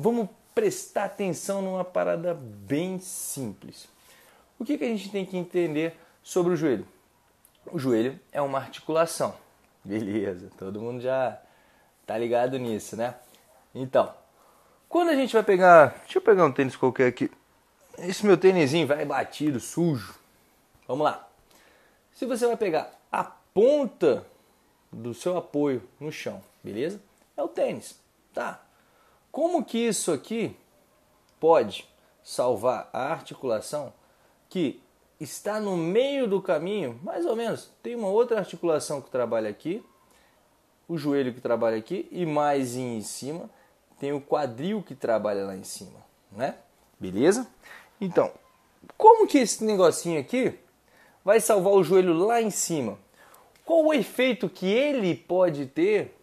vamos prestar atenção numa parada bem simples. O que, que a gente tem que entender sobre o joelho? O joelho é uma articulação. Beleza, todo mundo já tá ligado nisso, né? Então, quando a gente vai pegar. Deixa eu pegar um tênis qualquer aqui. Esse meu tênisinho vai batido, sujo. Vamos lá. Se você vai pegar a ponta do seu apoio no chão, beleza? É o tênis. Tá, como que isso aqui pode salvar a articulação que está no meio do caminho, mais ou menos? Tem uma outra articulação que trabalha aqui, o joelho que trabalha aqui e mais em cima tem o quadril que trabalha lá em cima, né? Beleza? Então, como que esse negocinho aqui vai salvar o joelho lá em cima? Qual o efeito que ele pode ter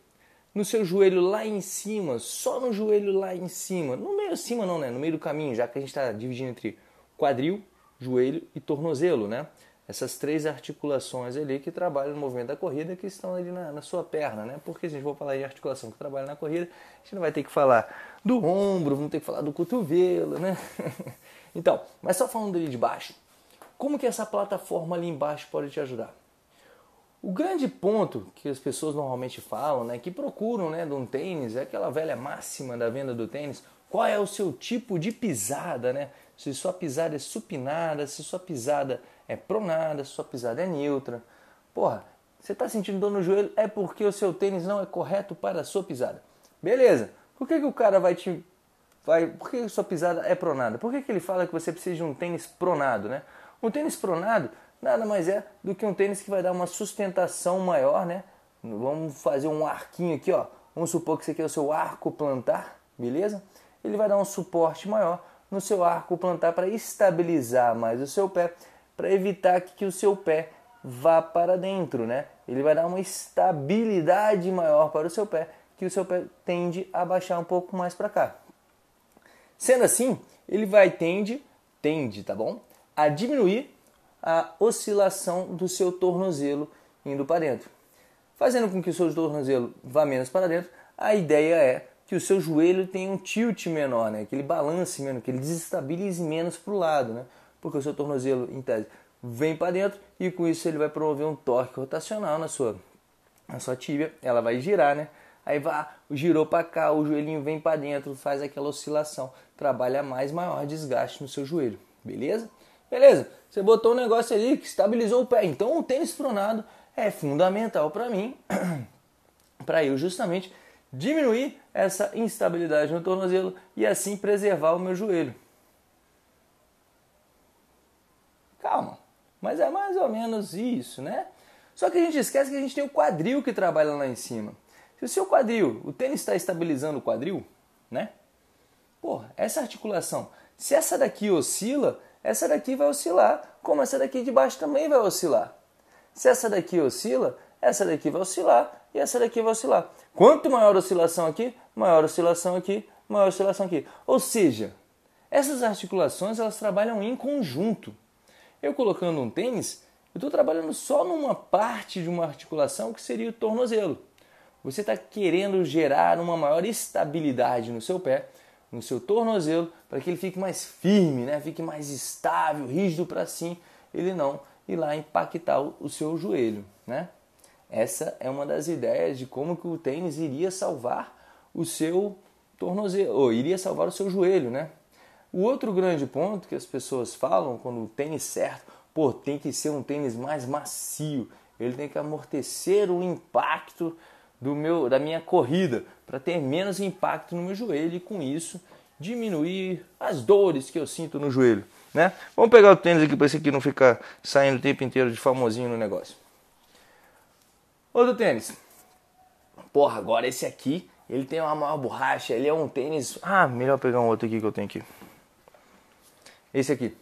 no seu joelho lá em cima, só no joelho lá em cima, no meio cima não, né? No meio do caminho, já que a gente está dividindo entre quadril, joelho e tornozelo, né? Essas três articulações ali que trabalham no movimento da corrida, que estão ali na, na sua perna, né? Porque se a gente for falar de articulação que trabalha na corrida, a gente não vai ter que falar do ombro, vamos ter que falar do cotovelo, né? então, mas só falando ali de baixo, como que essa plataforma ali embaixo pode te ajudar? O grande ponto que as pessoas normalmente falam, né, que procuram né, de um tênis, é aquela velha máxima da venda do tênis. Qual é o seu tipo de pisada, né? Se sua pisada é supinada, se sua pisada é pronada, se sua pisada é neutra. Porra, você está sentindo dor no joelho, é porque o seu tênis não é correto para a sua pisada. Beleza, por que, que o cara vai te. Vai, por que, que sua pisada é pronada? Por que, que ele fala que você precisa de um tênis pronado, né? Um tênis pronado nada mais é do que um tênis que vai dar uma sustentação maior, né? Vamos fazer um arquinho aqui, ó. Vamos supor que esse aqui é o seu arco plantar, beleza? Ele vai dar um suporte maior no seu arco plantar para estabilizar mais o seu pé, para evitar que o seu pé vá para dentro, né? Ele vai dar uma estabilidade maior para o seu pé, que o seu pé tende a baixar um pouco mais para cá. Sendo assim, ele vai tende, tende, tá bom? A diminuir a oscilação do seu tornozelo indo para dentro. Fazendo com que o seu tornozelo vá menos para dentro, a ideia é que o seu joelho tenha um tilt menor, né? que ele balance menos, que ele desestabilize menos para o lado, né? porque o seu tornozelo, em tese, vem para dentro e com isso ele vai promover um torque rotacional na sua, na sua tíbia, ela vai girar, né? Aí vá, girou para cá, o joelhinho vem para dentro, faz aquela oscilação, trabalha mais maior desgaste no seu joelho, beleza? Beleza, você botou um negócio ali que estabilizou o pé. Então o tênis pronado é fundamental para mim, para eu justamente diminuir essa instabilidade no tornozelo e assim preservar o meu joelho. Calma, mas é mais ou menos isso, né? Só que a gente esquece que a gente tem o quadril que trabalha lá em cima. Se o seu quadril, o tênis está estabilizando o quadril, né? pô essa articulação, se essa daqui oscila, essa daqui vai oscilar, como essa daqui de baixo também vai oscilar. Se essa daqui oscila, essa daqui vai oscilar e essa daqui vai oscilar. Quanto maior a oscilação aqui, maior a oscilação aqui, maior a oscilação aqui. Ou seja, essas articulações elas trabalham em conjunto. Eu colocando um tênis, eu estou trabalhando só numa parte de uma articulação que seria o tornozelo. Você está querendo gerar uma maior estabilidade no seu pé, no seu tornozelo para que ele fique mais firme, né? fique mais estável, rígido para sim, ele não ir lá impactar o seu joelho. Né? Essa é uma das ideias de como que o tênis iria salvar o seu tornozelo, ou iria salvar o seu joelho. Né? O outro grande ponto que as pessoas falam quando o tênis certo, pô, tem que ser um tênis mais macio, ele tem que amortecer o impacto do meu, da minha corrida, para ter menos impacto no meu joelho e com isso diminuir as dores que eu sinto no joelho, né? Vamos pegar o tênis aqui para esse aqui não ficar saindo o tempo inteiro de famosinho no negócio. Outro tênis. Porra, agora esse aqui, ele tem uma maior borracha, ele é um tênis... Ah, melhor pegar um outro aqui que eu tenho aqui. Esse aqui.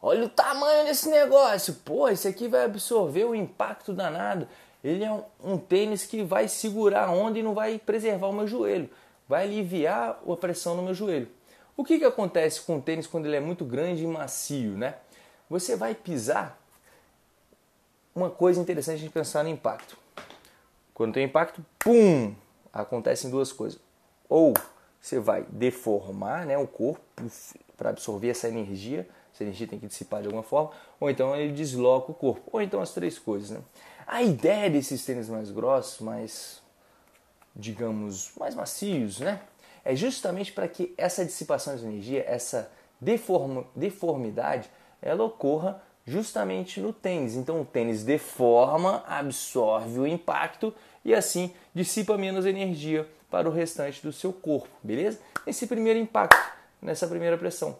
Olha o tamanho desse negócio. Pô, esse aqui vai absorver o impacto danado. Ele é um, um tênis que vai segurar a onda e não vai preservar o meu joelho, vai aliviar a pressão no meu joelho. O que, que acontece com o tênis quando ele é muito grande e macio, né? Você vai pisar. Uma coisa interessante a gente pensar no impacto. Quando tem impacto, pum! Acontecem duas coisas. Ou você vai deformar né, o corpo para absorver essa energia, essa energia tem que dissipar de alguma forma, ou então ele desloca o corpo, ou então as três coisas. Né? A ideia desses tênis mais grossos, mais, digamos, mais macios, né? É justamente para que essa dissipação de energia, essa deform deformidade, ela ocorra justamente no tênis. Então o tênis deforma, absorve o impacto e assim dissipa menos energia para o restante do seu corpo, beleza? Nesse primeiro impacto, nessa primeira pressão.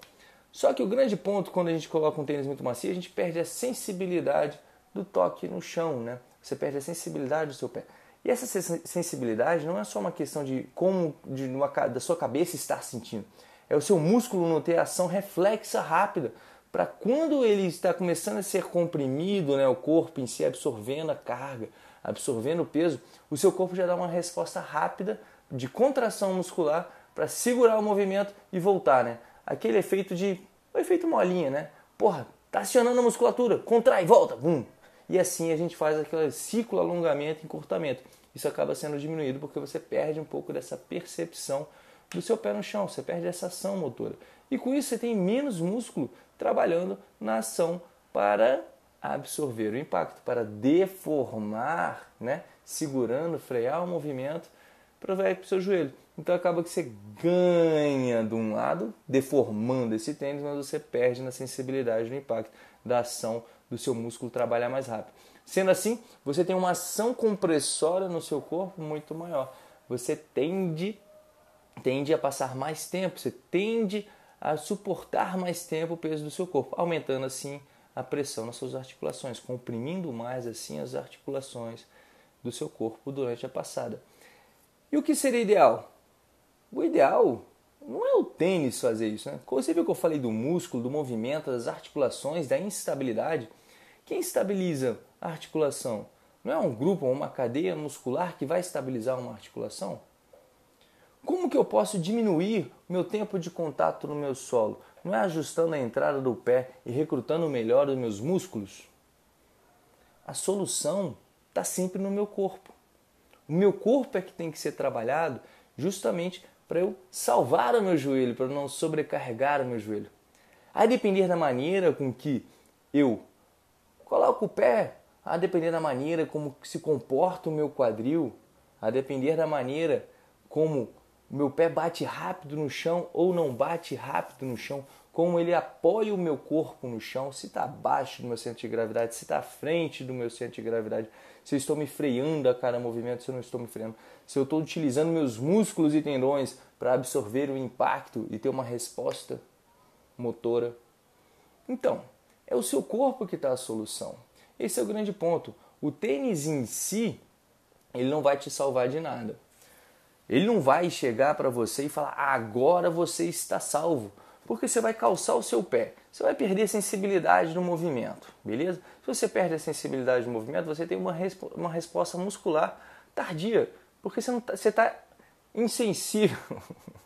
Só que o grande ponto quando a gente coloca um tênis muito macio, a gente perde a sensibilidade do toque no chão, né? Você perde a sensibilidade do seu pé. E essa sensibilidade não é só uma questão de como de uma, da sua cabeça estar sentindo. É o seu músculo não ter ação reflexa rápida para quando ele está começando a ser comprimido, né, o corpo em si absorvendo a carga, absorvendo o peso, o seu corpo já dá uma resposta rápida de contração muscular para segurar o movimento e voltar, né? Aquele efeito de o efeito molinha, né? Porra, tá acionando a musculatura, contrai, volta, bum, e assim a gente faz aquele ciclo alongamento e encurtamento. Isso acaba sendo diminuído porque você perde um pouco dessa percepção do seu pé no chão, você perde essa ação motora. E com isso você tem menos músculo trabalhando na ação para absorver o impacto, para deformar, né? segurando, frear o movimento para vai para o seu joelho. Então acaba que você ganha de um lado, deformando esse tênis, mas você perde na sensibilidade do impacto da ação do seu músculo trabalhar mais rápido. Sendo assim, você tem uma ação compressora no seu corpo muito maior. Você tende, tende a passar mais tempo, você tende a suportar mais tempo o peso do seu corpo, aumentando assim a pressão nas suas articulações, comprimindo mais assim as articulações do seu corpo durante a passada. E o que seria ideal? O ideal não é o tênis fazer isso, né? Você viu que eu falei do músculo, do movimento, das articulações, da instabilidade? Quem estabiliza a articulação? Não é um grupo ou uma cadeia muscular que vai estabilizar uma articulação? Como que eu posso diminuir meu tempo de contato no meu solo? Não é ajustando a entrada do pé e recrutando melhor os meus músculos? A solução está sempre no meu corpo. O meu corpo é que tem que ser trabalhado justamente para eu salvar o meu joelho, para não sobrecarregar o meu joelho. Aí depender da maneira com que eu Coloco o pé a depender da maneira como se comporta o meu quadril, a depender da maneira como o meu pé bate rápido no chão ou não bate rápido no chão, como ele apoia o meu corpo no chão, se está abaixo do meu centro de gravidade, se está à frente do meu centro de gravidade, se eu estou me freando a cada movimento, se eu não estou me freando, se eu estou utilizando meus músculos e tendões para absorver o impacto e ter uma resposta motora. Então, é o seu corpo que está a solução. Esse é o grande ponto. O tênis em si, ele não vai te salvar de nada. Ele não vai chegar para você e falar: agora você está salvo, porque você vai calçar o seu pé. Você vai perder a sensibilidade no movimento, beleza? Se você perde a sensibilidade no movimento, você tem uma, resp uma resposta muscular tardia, porque você está tá insensível.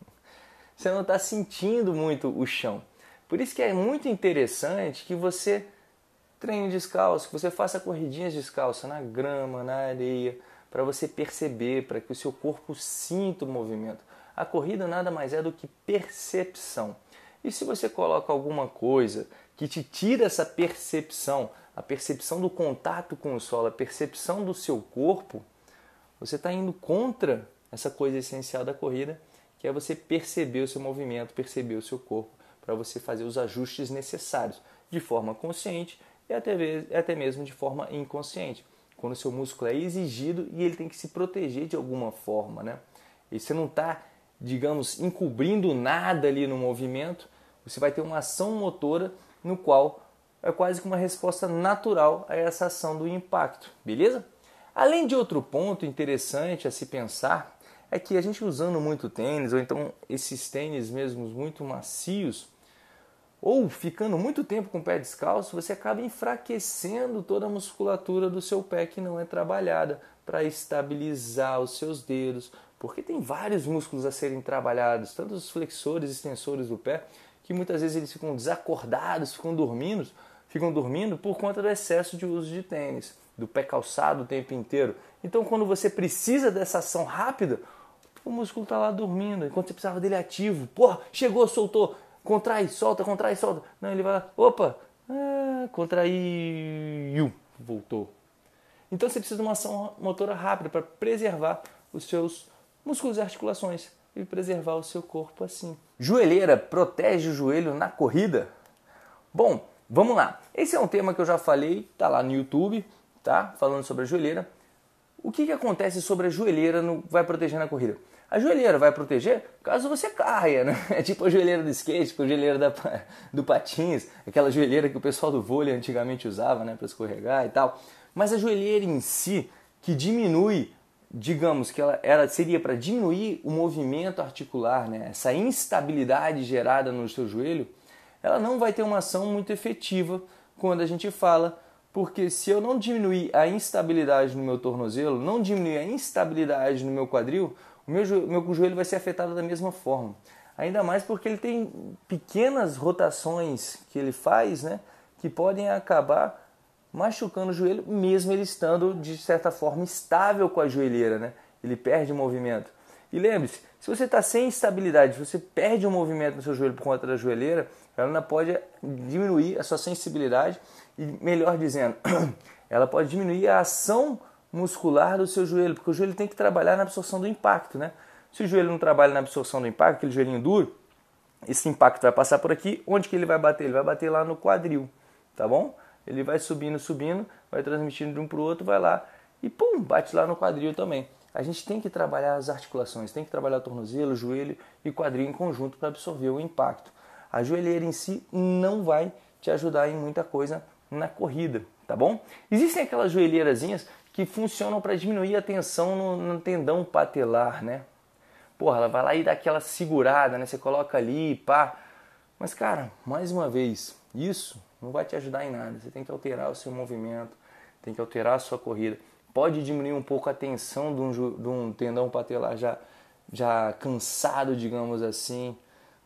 você não está sentindo muito o chão. Por isso que é muito interessante que você treine descalço, que você faça corridinhas descalço na grama, na areia, para você perceber, para que o seu corpo sinta o movimento. A corrida nada mais é do que percepção. E se você coloca alguma coisa que te tira essa percepção, a percepção do contato com o solo, a percepção do seu corpo, você está indo contra essa coisa essencial da corrida, que é você perceber o seu movimento, perceber o seu corpo para você fazer os ajustes necessários, de forma consciente e até, até mesmo de forma inconsciente, quando o seu músculo é exigido e ele tem que se proteger de alguma forma, né? E você não está, digamos, encobrindo nada ali no movimento, você vai ter uma ação motora no qual é quase que uma resposta natural a essa ação do impacto, beleza? Além de outro ponto interessante a se pensar, é que a gente usando muito tênis, ou então esses tênis mesmos muito macios, ou ficando muito tempo com o pé descalço, você acaba enfraquecendo toda a musculatura do seu pé que não é trabalhada para estabilizar os seus dedos, porque tem vários músculos a serem trabalhados, tanto os flexores e extensores do pé, que muitas vezes eles ficam desacordados, ficam dormindo, ficam dormindo por conta do excesso de uso de tênis, do pé calçado o tempo inteiro. Então, quando você precisa dessa ação rápida, o músculo está lá dormindo, enquanto você precisava dele ativo. Porra, chegou, soltou Contrai, solta, contrai, solta. Não, ele vai lá, opa, ah, contraiu, voltou. Então você precisa de uma ação motora rápida para preservar os seus músculos e articulações e preservar o seu corpo assim. Joelheira protege o joelho na corrida? Bom, vamos lá. Esse é um tema que eu já falei, tá lá no YouTube, tá? Falando sobre a joelheira. O que, que acontece sobre a joelheira no, vai proteger na corrida? A joelheira vai proteger caso você caia, né? É tipo a joelheira do skate, tipo a joelheira da, do patins, aquela joelheira que o pessoal do vôlei antigamente usava, né, para escorregar e tal. Mas a joelheira em si, que diminui, digamos que ela era, seria para diminuir o movimento articular, né? Essa instabilidade gerada no seu joelho, ela não vai ter uma ação muito efetiva quando a gente fala porque se eu não diminuir a instabilidade no meu tornozelo, não diminuir a instabilidade no meu quadril, o meu, jo meu joelho vai ser afetado da mesma forma. Ainda mais porque ele tem pequenas rotações que ele faz, né, que podem acabar machucando o joelho, mesmo ele estando de certa forma estável com a joelheira, né? Ele perde o movimento. E lembre-se, se você está sem estabilidade, se você perde o movimento no seu joelho por conta da joelheira, ela pode diminuir a sua sensibilidade e melhor dizendo, ela pode diminuir a ação muscular do seu joelho, porque o joelho tem que trabalhar na absorção do impacto, né? Se o joelho não trabalha na absorção do impacto, aquele joelhinho duro, esse impacto vai passar por aqui, onde que ele vai bater? Ele vai bater lá no quadril, tá bom? Ele vai subindo, subindo, vai transmitindo de um para o outro, vai lá e pum, bate lá no quadril também. A gente tem que trabalhar as articulações, tem que trabalhar tornozelo, joelho e quadril em conjunto para absorver o impacto. A joelheira em si não vai te ajudar em muita coisa na corrida, tá bom? Existem aquelas joelheirazinhas que funcionam para diminuir a tensão no, no, tendão patelar, né? Porra, ela vai lá e dá aquela segurada, né? Você coloca ali, pá. Mas, cara, mais uma vez, isso não vai te ajudar em nada. Você tem que alterar o seu movimento, tem que alterar a sua corrida. Pode diminuir um pouco a tensão de um, de um tendão patelar já, já cansado, digamos assim,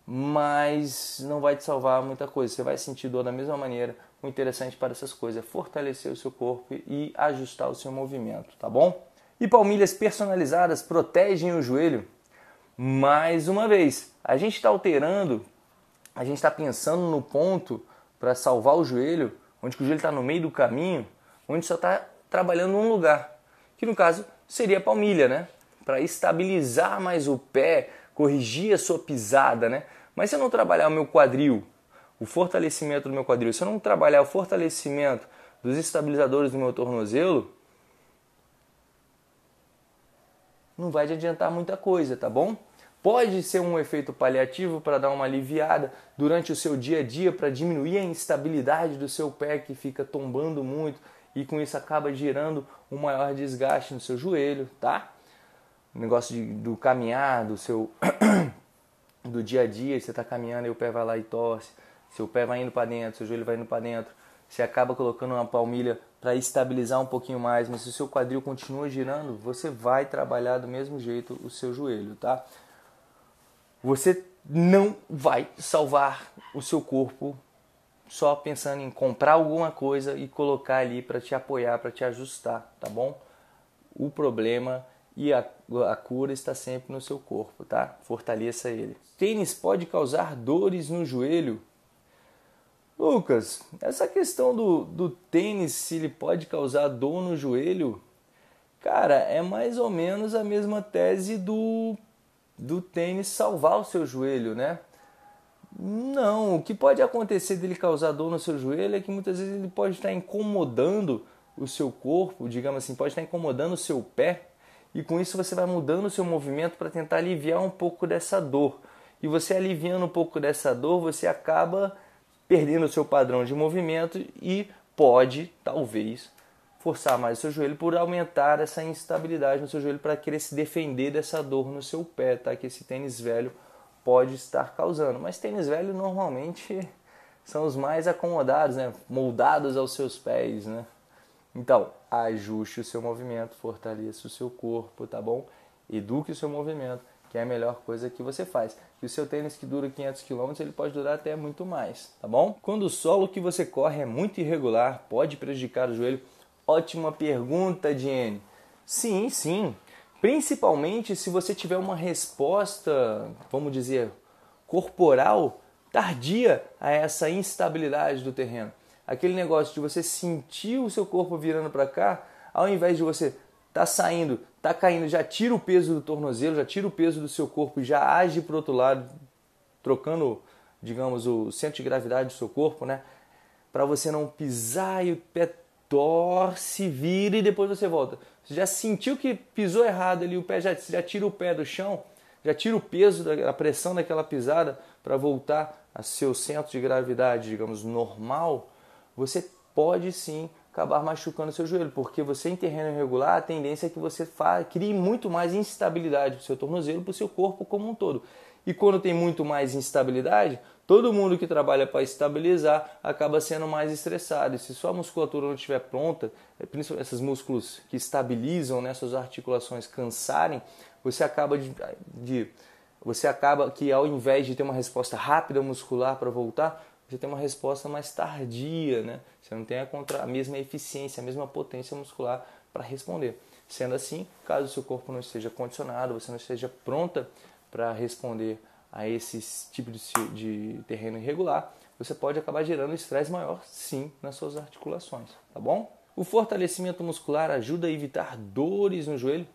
mas não vai te salvar muita coisa. Você vai sentir dor da mesma maneira, o interessante para essas coisas é fortalecer o seu corpo e ajustar o seu movimento, tá bom? E palmilhas personalizadas protegem o joelho. Mais uma vez, a gente está alterando, a gente está pensando no ponto para salvar o joelho, onde o joelho está no meio do caminho, onde só está trabalhando um lugar, que no caso seria a palmilha, né? Para estabilizar mais o pé, corrigir a sua pisada, né? Mas se eu não trabalhar o meu quadril, o fortalecimento do meu quadril, se eu não trabalhar o fortalecimento dos estabilizadores do meu tornozelo, não vai adiantar muita coisa, tá bom? Pode ser um efeito paliativo para dar uma aliviada durante o seu dia a dia, para diminuir a instabilidade do seu pé que fica tombando muito e com isso acaba gerando um maior desgaste no seu joelho, tá? O negócio de, do caminhar, do seu do dia a dia, você está caminhando e o pé vai lá e torce seu pé vai indo para dentro, seu joelho vai indo para dentro. Você acaba colocando uma palmilha para estabilizar um pouquinho mais, mas se o seu quadril continua girando, você vai trabalhar do mesmo jeito o seu joelho, tá? Você não vai salvar o seu corpo só pensando em comprar alguma coisa e colocar ali para te apoiar, para te ajustar, tá bom? O problema e a, a, cura está sempre no seu corpo, tá? Fortaleça ele. Tênis pode causar dores no joelho? Lucas, essa questão do, do tênis, se ele pode causar dor no joelho, cara, é mais ou menos a mesma tese do, do tênis salvar o seu joelho, né? Não, o que pode acontecer dele causar dor no seu joelho é que muitas vezes ele pode estar incomodando o seu corpo, digamos assim, pode estar incomodando o seu pé, e com isso você vai mudando o seu movimento para tentar aliviar um pouco dessa dor. E você aliviando um pouco dessa dor, você acaba perdendo o seu padrão de movimento e pode, talvez, forçar mais o seu joelho por aumentar essa instabilidade no seu joelho para querer se defender dessa dor no seu pé, tá? Que esse tênis velho pode estar causando. Mas tênis velho normalmente são os mais acomodados, né? Moldados aos seus pés, né? Então, ajuste o seu movimento, fortaleça o seu corpo, tá bom? Eduque o seu movimento que é a melhor coisa que você faz. E o seu tênis que dura 500 km, ele pode durar até muito mais, tá bom? Quando o solo que você corre é muito irregular, pode prejudicar o joelho? Ótima pergunta, Jenny. Sim, sim. Principalmente se você tiver uma resposta, vamos dizer, corporal tardia a essa instabilidade do terreno. Aquele negócio de você sentir o seu corpo virando para cá, ao invés de você tá saindo, tá caindo, já tira o peso do tornozelo, já tira o peso do seu corpo, já age para outro lado, trocando, digamos, o centro de gravidade do seu corpo, né? Para você não pisar e o pé torce, vira e depois você volta. Você já sentiu que pisou errado ali, o pé já, já tira o pé do chão, já tira o peso, da, a pressão daquela pisada para voltar a seu centro de gravidade, digamos, normal. Você pode sim acabar machucando seu joelho, porque você em terreno irregular, a tendência é que você crie muito mais instabilidade para o seu tornozelo, para o seu corpo como um todo. E quando tem muito mais instabilidade, todo mundo que trabalha para estabilizar acaba sendo mais estressado. E se sua musculatura não estiver pronta, é, principalmente esses músculos que estabilizam, né, suas articulações cansarem, você acaba de, de você acaba que ao invés de ter uma resposta rápida muscular para voltar, você tem uma resposta mais tardia, né? Você não tem a, contra, a mesma eficiência, a mesma potência muscular para responder. Sendo assim, caso o seu corpo não esteja condicionado, você não esteja pronta para responder a esse tipo de, de terreno irregular, você pode acabar gerando estresse maior, sim, nas suas articulações, tá bom? O fortalecimento muscular ajuda a evitar dores no joelho?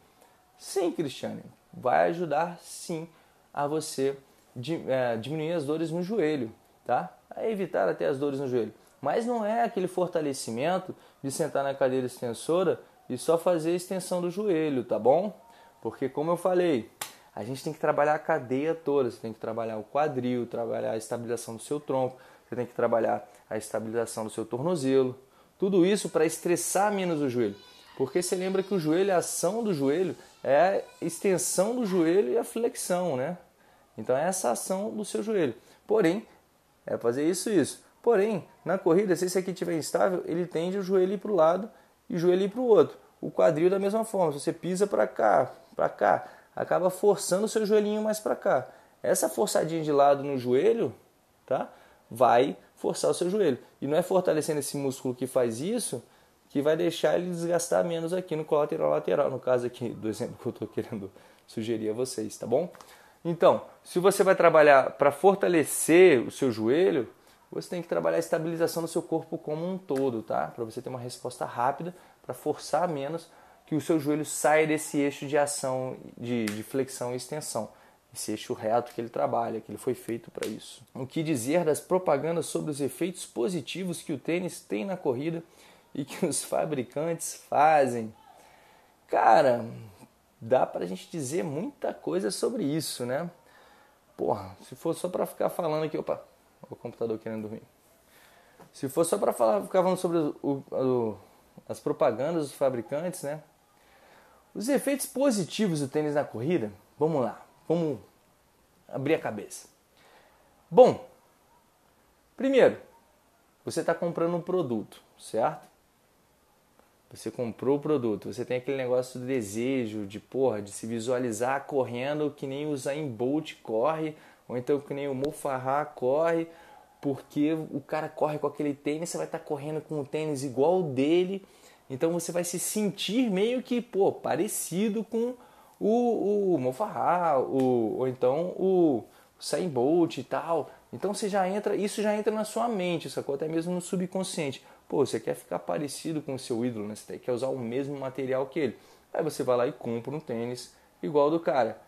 Sim, Cristiane, vai ajudar sim a você eh, diminuir as dores no joelho, tá? A evitar até as dores no joelho. Mas não é aquele fortalecimento de sentar na cadeira extensora e só fazer a extensão do joelho, tá bom? Porque como eu falei, a gente tem que trabalhar a cadeia toda, você tem que trabalhar o quadril, trabalhar a estabilização do seu tronco, você tem que trabalhar a estabilização do seu tornozelo, tudo isso para estressar menos o joelho. Porque você lembra que o joelho, a ação do joelho é a extensão do joelho e a flexão, né? Então é essa ação do seu joelho. Porém, é fazer isso isso. Porém, na corrida, se esse aqui estiver instável, ele tende o joelho para o lado e o joelho para o outro. O quadril da mesma forma, se você pisa para cá, para cá, acaba forçando o seu joelhinho mais para cá. Essa forçadinha de lado no joelho, tá? Vai forçar o seu joelho. E não é fortalecendo esse músculo que faz isso que vai deixar ele desgastar menos aqui no colateral lateral, no caso aqui do exemplo que eu estou querendo sugerir a vocês, tá bom? Então, se você vai trabalhar para fortalecer o seu joelho, você tem que trabalhar a estabilização do seu corpo como um todo, tá? Para você ter uma resposta rápida, para forçar menos que o seu joelho saia desse eixo de ação, de, de flexão e extensão. Esse eixo reto que ele trabalha, que ele foi feito para isso. O que dizer das propagandas sobre os efeitos positivos que o tênis tem na corrida e que os fabricantes fazem? Cara, dá pra gente dizer muita coisa sobre isso, né? Porra, se for só pra ficar falando aqui, opa, o computador querendo dormir. Se for só para falar, ficavamos sobre o, o, as propagandas dos fabricantes, né? Os efeitos positivos do tênis na corrida, vamos lá, vamos abrir a cabeça. Bom, primeiro, você está comprando um produto, certo? Você comprou o produto, você tem aquele negócio do desejo, de porra, de se visualizar correndo que nem o Zayn Bolt corre ou então que nem o Mofarrá corre, porque o cara corre com aquele tênis, você vai estar tá correndo com o tênis igual o dele. Então você vai se sentir meio que, pô, parecido com o, o Mofarrá, o, ou então o Sain Bolt e tal. Então você já entra, isso já entra na sua mente, sacou? Até mesmo no subconsciente. Pô, você quer ficar parecido com o seu ídolo, né? Você quer usar o mesmo material que ele. Aí você vai lá e compra um tênis igual do cara.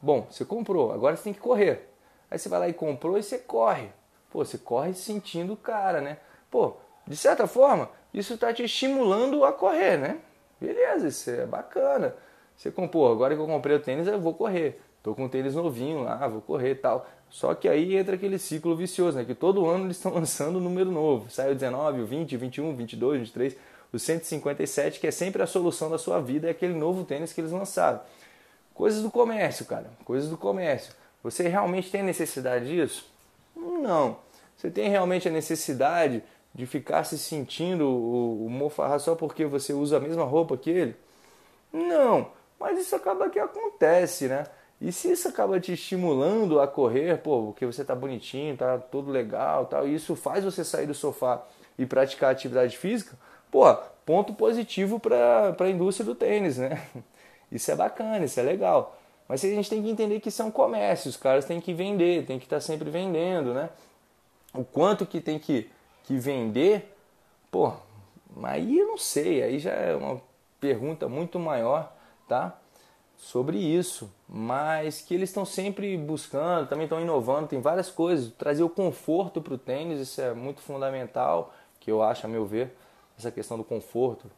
Bom, você comprou, agora você tem que correr. Aí você vai lá e comprou e você corre. Pô, você corre sentindo o cara, né? Pô, de certa forma, isso está te estimulando a correr, né? Beleza, isso é bacana. Você comprou, agora que eu comprei o tênis, eu vou correr. Tô com o tênis novinho lá, vou correr e tal. Só que aí entra aquele ciclo vicioso, né? Que todo ano eles estão lançando um número novo. Sai o 19, o 20, o 21, 22, 23, o 157, que é sempre a solução da sua vida, é aquele novo tênis que eles lançaram. Coisas do comércio, cara. Coisas do comércio. Você realmente tem necessidade disso? Não. Você tem realmente a necessidade de ficar se sentindo o, o mofarra só porque você usa a mesma roupa que ele? Não. Mas isso acaba que acontece, né? E se isso acaba te estimulando a correr, pô, porque você tá bonitinho, tá todo legal, tal, e isso faz você sair do sofá e praticar atividade física, pô, ponto positivo para a indústria do tênis, né? Isso é bacana, isso é legal. Mas a gente tem que entender que são é comércios, os caras têm que vender, tem que estar tá sempre vendendo, né? O quanto que tem que, que vender, pô, aí eu não sei, aí já é uma pergunta muito maior, tá? Sobre isso, mas que eles estão sempre buscando, também estão inovando, tem várias coisas. Trazer o conforto para o tênis, isso é muito fundamental, que eu acho, a meu ver, essa questão do conforto.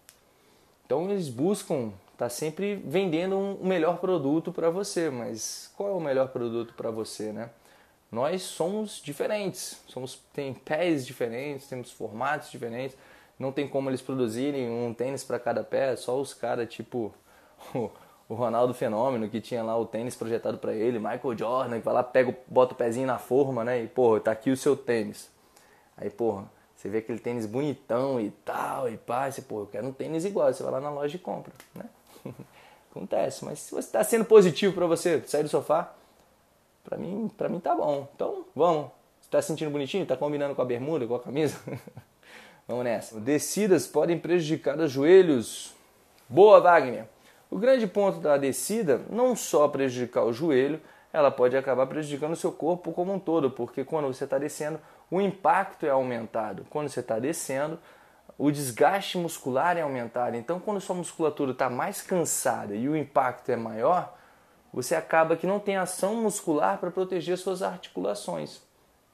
Então eles buscam está sempre vendendo um melhor produto para você, mas qual é o melhor produto para você, né? Nós somos diferentes, somos tem pés diferentes, temos formatos diferentes, não tem como eles produzirem um tênis para cada pé, só os caras tipo o, Ronaldo Fenômeno que tinha lá o tênis projetado para ele, Michael Jordan que vai lá pega, bota o pezinho na forma, né? E porra, tá aqui o seu tênis. Aí porra, você vê aquele tênis bonitão e tal, e pá, você, pô, eu quero um tênis igual, você vai lá na loja e compra, né? Acontece, mas se você está sendo positivo para você sair do sofá, para mim, para mim tá bom. Então, vamos. Está sentindo bonitinho? Está combinando com a bermuda, com a camisa? vamos nessa. Descidas podem prejudicar os joelhos. Boa, Wagner. O grande ponto da descida não só prejudicar o joelho, ela pode acabar prejudicando o seu corpo como um todo, porque quando você está descendo, o impacto é aumentado. Quando você está descendo, o desgaste muscular é aumentado. Então, quando sua musculatura está mais cansada e o impacto é maior, você acaba que não tem ação muscular para proteger suas articulações.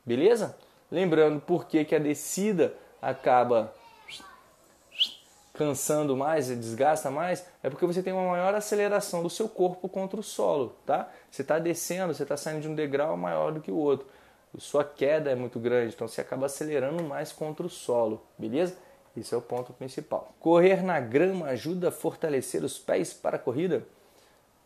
Beleza? Lembrando por que, que a descida acaba cansando mais e desgasta mais, é porque você tem uma maior aceleração do seu corpo contra o solo, tá? Você está descendo, você está saindo de um degrau maior do que o outro. Sua queda é muito grande, então você acaba acelerando mais contra o solo, beleza? Isso é o ponto principal. Correr na grama ajuda a fortalecer os pés para a corrida?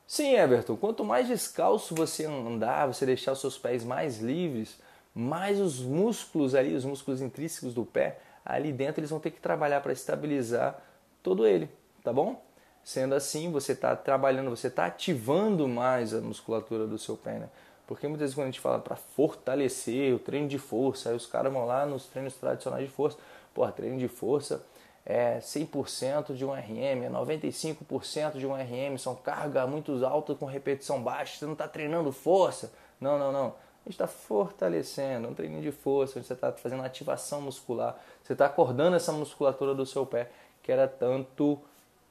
Sim, Everton. Quanto mais descalço você andar, você deixar os seus pés mais livres, mais os músculos ali, os músculos intrínsecos do pé, ali dentro eles vão ter que trabalhar para estabilizar todo ele, tá bom? Sendo assim, você está trabalhando, você está ativando mais a musculatura do seu pé, né? Porque muitas vezes quando a gente fala para fortalecer o treino de força, aí os caras vão lá nos treinos tradicionais de força, Porra, treino de força é 100% de um RM, é 95% de um RM, são carga muito alta com repetição baixa, você não está treinando força. Não, não, não. A gente está fortalecendo, um treino de força, onde você está fazendo ativação muscular, você está acordando essa musculatura do seu pé, que era tanto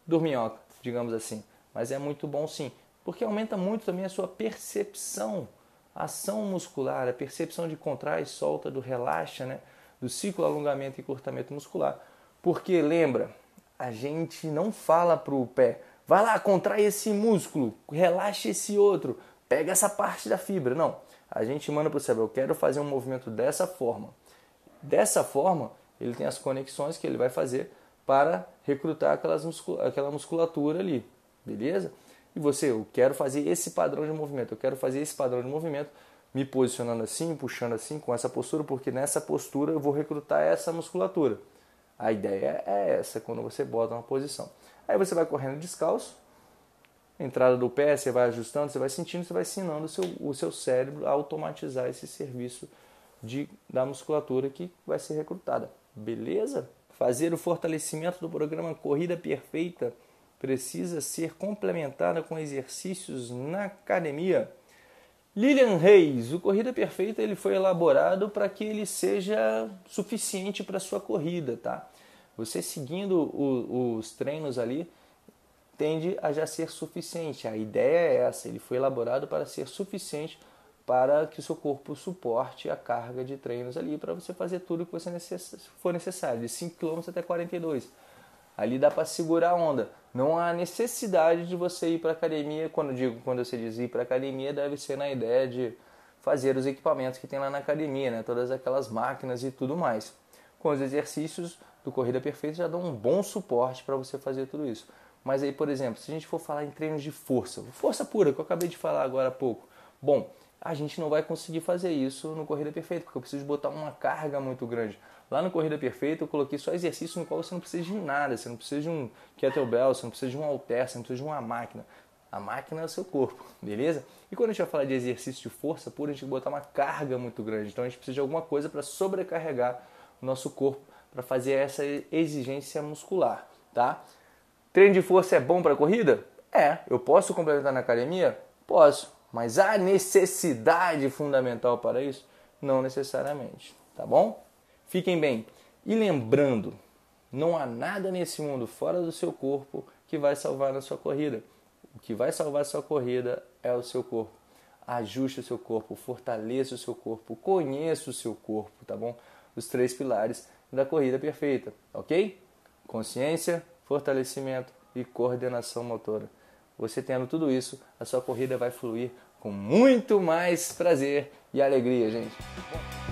dorminhoca, digamos assim. Mas é muito bom sim, porque aumenta muito também a sua percepção, a ação muscular, a percepção de contrai e solta, do relaxa, né? do ciclo alongamento e encurtamento muscular. Porque lembra, a gente não fala para o pé, vai lá, contrai esse músculo, relaxa esse outro, pega essa parte da fibra. Não, a gente manda para o cérebro, eu quero fazer um movimento dessa forma. Dessa forma, ele tem as conexões que ele vai fazer para recrutar aquelas muscul aquela musculatura ali, beleza? E você, eu quero fazer esse padrão de movimento, eu quero fazer esse padrão de movimento me posicionando assim, puxando assim, com essa postura, porque nessa postura eu vou recrutar essa musculatura. A ideia é essa quando você bota uma posição. Aí você vai correndo descalço, entrada do pé, você vai ajustando, você vai sentindo, você vai ensinando o seu, o seu cérebro a automatizar esse serviço de, da musculatura que vai ser recrutada. Beleza? Fazer o fortalecimento do programa Corrida Perfeita precisa ser complementada com exercícios na academia. Lilian Reis, o Corrida Perfeita ele foi elaborado para que ele seja suficiente para sua corrida, tá? Você seguindo o, os treinos ali tende a já ser suficiente. A ideia é essa, ele foi elaborado para ser suficiente para que o seu corpo suporte a carga de treinos ali para você fazer tudo o que você necess... for necessário, de 5 km até 42 km. Ali dá para segurar a onda. Não há necessidade de você ir para academia. Quando digo quando você diz ir para academia, deve ser na ideia de fazer os equipamentos que tem lá na academia, né? todas aquelas máquinas e tudo mais. Com os exercícios do Corrida Perfeita já dão um bom suporte para você fazer tudo isso. Mas aí, por exemplo, se a gente for falar em treinos de força, força pura, que eu acabei de falar agora há pouco, bom, a gente não vai conseguir fazer isso no Corrida Perfeita, porque eu preciso botar uma carga muito grande. Lá no Corrida Perfeita eu coloquei só exercício no qual você não precisa de nada, você não precisa de um kettlebell, você não precisa de um halter, você não precisa de uma máquina. A máquina é o seu corpo, beleza? E quando a gente vai falar de exercício de força pura, a gente tem que botar uma carga muito grande. Então a gente precisa de alguma coisa para sobrecarregar o nosso corpo, para fazer essa exigência muscular, tá? Treino de força é bom para corrida? É. Eu posso complementar na academia? Posso. Mas há necessidade fundamental para isso? Não necessariamente, tá bom? Fiquem bem. E lembrando, não há nada nesse mundo fora do seu corpo que vai salvar a sua corrida. O que vai salvar a sua corrida é o seu corpo. Ajuste o seu corpo, fortaleça o seu corpo, conheça o seu corpo, tá bom? Os três pilares da corrida perfeita, ok? Consciência, fortalecimento e coordenação motora. Você tendo tudo isso, a sua corrida vai fluir com muito mais prazer e alegria, gente.